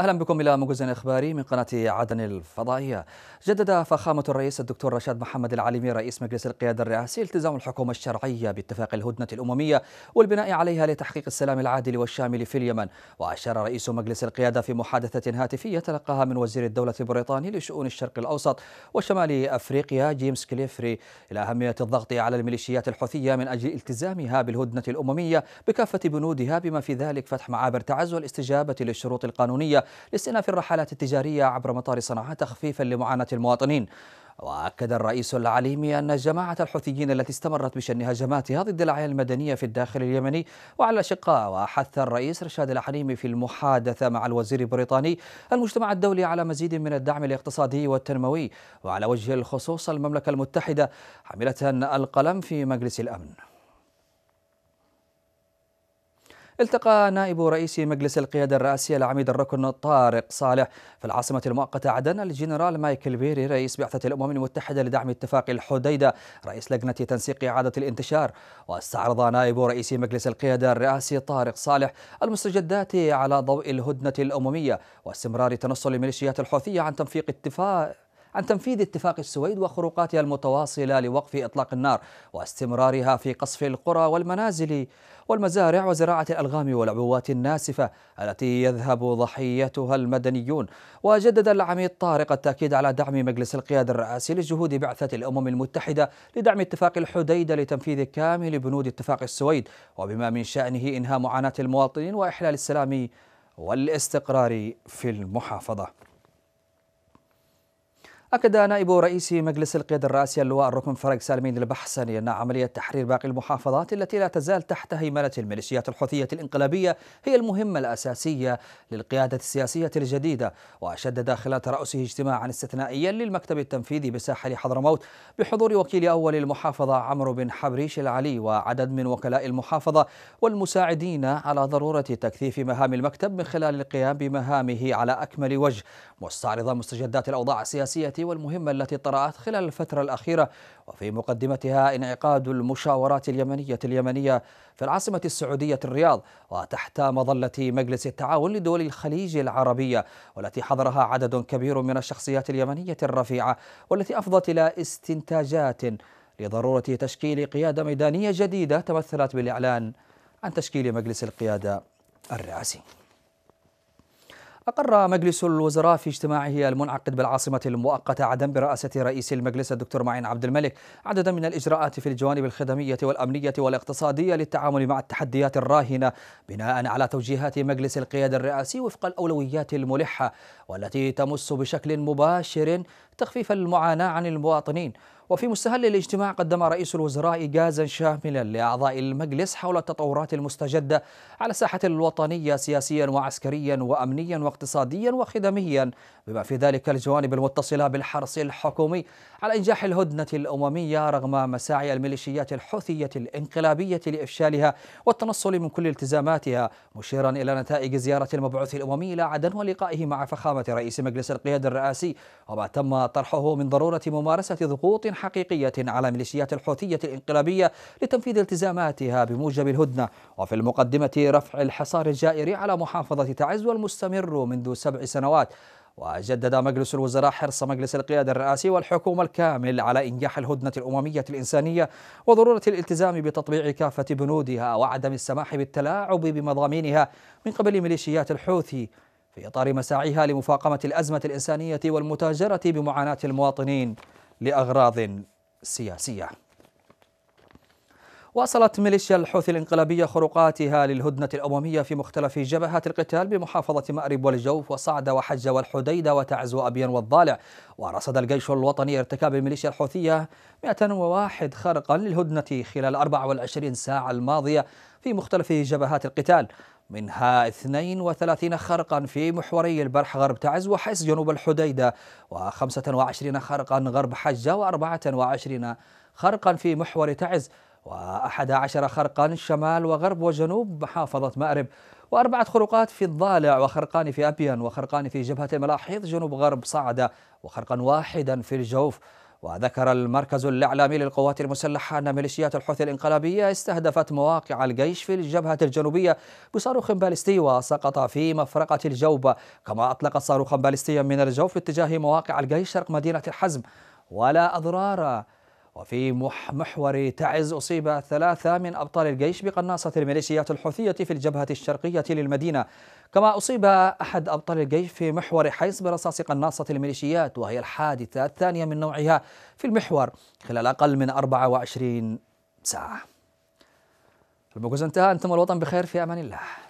أهلا بكم إلى موجز إخباري من قناة عدن الفضائية جدد فخامة الرئيس الدكتور رشاد محمد العالمي رئيس مجلس القيادة الرئاسي التزام الحكومة الشرعية باتفاق الهدنة الأممية والبناء عليها لتحقيق السلام العادل والشامل في اليمن وأشار رئيس مجلس القيادة في محادثة هاتفية تلقاها من وزير الدولة البريطاني لشؤون الشرق الأوسط وشمال أفريقيا جيمس كليفري إلى أهمية الضغط على الميليشيات الحوثية من أجل التزامها بالهدنة الأممية بكافة بنودها بما في ذلك فتح معابر تعز والاستجابة للشروط القانونية لاستئناف الرحلات التجارية عبر مطار صنعاء تخفيفا لمعاناة المواطنين وأكد الرئيس العليمي أن جماعة الحوثيين التي استمرت بشن هجماتها ضد الأعيان المدنية في الداخل اليمني وعلى شقاء وحث الرئيس رشاد الحليمي في المحادثة مع الوزير البريطاني المجتمع الدولي على مزيد من الدعم الاقتصادي والتنموي وعلى وجه الخصوص المملكة المتحدة حملة القلم في مجلس الأمن التقى نائب رئيس مجلس القيادة الرئاسية العميد الركن طارق صالح في العاصمة المؤقتة عدن الجنرال مايكل بيري رئيس بعثة الأمم المتحدة لدعم اتفاق الحديدة رئيس لجنة تنسيق إعادة الانتشار واستعرض نائب رئيس مجلس القيادة الرئاسي طارق صالح المستجدات على ضوء الهدنة الأممية واستمرار تنصل الميليشيات الحوثية عن تنفيق اتفاق عن تنفيذ اتفاق السويد وخروقاتها المتواصلة لوقف إطلاق النار واستمرارها في قصف القرى والمنازل والمزارع وزراعة الألغام والعبوات الناسفة التي يذهب ضحيتها المدنيون وجدد العميد طارق التأكيد على دعم مجلس القيادة الرئاسي لجهود بعثة الأمم المتحدة لدعم اتفاق الحديدة لتنفيذ كامل بنود اتفاق السويد وبما من شأنه إنهاء معاناة المواطنين وإحلال السلام والاستقرار في المحافظة أكد نائب رئيس مجلس القيادة الرئاسي اللواء الركن فرج سالمين البحسني أن عملية تحرير باقي المحافظات التي لا تزال تحت هيمنة الميليشيات الحوثية الانقلابية هي المهمة الأساسية للقيادة السياسية الجديدة وشدد خلال رأسه اجتماعا استثنائيا للمكتب التنفيذي بساحل حضرموت بحضور وكيل أول المحافظة عمرو بن حبريش العلي وعدد من وكلاء المحافظة والمساعدين على ضرورة تكثيف مهام المكتب من خلال القيام بمهامه على أكمل وجه مستعرضا مستجدات الأوضاع السياسية والمهمة التي طرأت خلال الفترة الأخيرة وفي مقدمتها انعقاد المشاورات اليمنية اليمنية في العاصمة السعودية الرياض وتحت مظلة مجلس التعاون لدول الخليج العربية والتي حضرها عدد كبير من الشخصيات اليمنية الرفيعة والتي أفضت إلى استنتاجات لضرورة تشكيل قيادة ميدانية جديدة تمثلت بالإعلان عن تشكيل مجلس القيادة الرئاسي أقر مجلس الوزراء في اجتماعه المنعقد بالعاصمة المؤقتة عدن برئاسة رئيس المجلس الدكتور معين عبد الملك عددا من الإجراءات في الجوانب الخدمية والأمنية والاقتصادية للتعامل مع التحديات الراهنة بناء على توجيهات مجلس القيادة الرئاسي وفق الأولويات الملحة والتي تمس بشكل مباشر تخفيف المعاناة عن المواطنين وفي مستهل الاجتماع قدم رئيس الوزراء جازا شاملا لأعضاء المجلس حول التطورات المستجدة على الساحة الوطنية سياسيا وعسكريا وأمنيا واقتصاديا وخدميا بما في ذلك الجوانب المتصلة بالحرص الحكومي على إنجاح الهدنة الأممية رغم مساعي الميليشيات الحوثية الانقلابية لإفشالها والتنصل من كل التزاماتها مشيرا إلى نتائج زيارة المبعوث الأممي إلى عدن ولقائه مع فخامة رئيس مجلس القيادة الرئاسي وما تم طرحه من ضرورة ممارسة ضغوط حقيقية على ميليشيات الحوثية الانقلابية لتنفيذ التزاماتها بموجب الهدنة وفي المقدمة رفع الحصار الجائر على محافظة تعز والمستمر منذ سبع سنوات وجدد مجلس الوزراء حرص مجلس القيادة الرئاسي والحكومة الكامل على إنجاح الهدنة الأممية الإنسانية وضرورة الالتزام بتطبيع كافة بنودها وعدم السماح بالتلاعب بمضامينها من قبل ميليشيات الحوثي في إطار مساعيها لمفاقمة الأزمة الإنسانية والمتاجرة بمعاناة المواطنين لأغراض سياسية واصلت ميليشيا الحوثي الانقلابية خروقاتها للهدنة الأممية في مختلف جبهات القتال بمحافظة مأرب والجوف وصعد وحجة والحديدة وتعز وأبين والضالع ورصد الجيش الوطني ارتكاب الميليشيا الحوثية 101 خرقا للهدنة خلال 24 ساعة الماضية في مختلف جبهات القتال منها 32 خرقا في محوري البرح غرب تعز وحس جنوب الحديدة و25 خرقا غرب حجة و24 خرقا في محور تعز وأحد عشر خرقا شمال وغرب وجنوب محافظة مأرب وأربعة خروقات في الضالع وخرقان في أبين وخرقان في جبهة ملاحيض جنوب غرب صعدة وخرقا واحدا في الجوف وذكر المركز الإعلامي للقوات المسلحة أن ميليشيات الحوثي الانقلابية استهدفت مواقع الجيش في الجبهة الجنوبية بصاروخ باليستي وسقط في مفرقة الجوبة كما أطلقت صاروخا باليستيا من الجوف باتجاه مواقع الجيش شرق مدينة الحزم ولا أضرار وفي محور تعز أصيب ثلاثة من أبطال الجيش بقناصة الميليشيات الحوثية في الجبهة الشرقية للمدينة كما أصيب أحد أبطال الجيش في محور حيص برصاص قناصة الميليشيات وهي الحادثة الثانية من نوعها في المحور خلال أقل من 24 ساعة الموجز انتهى أنتم الوطن بخير في أمان الله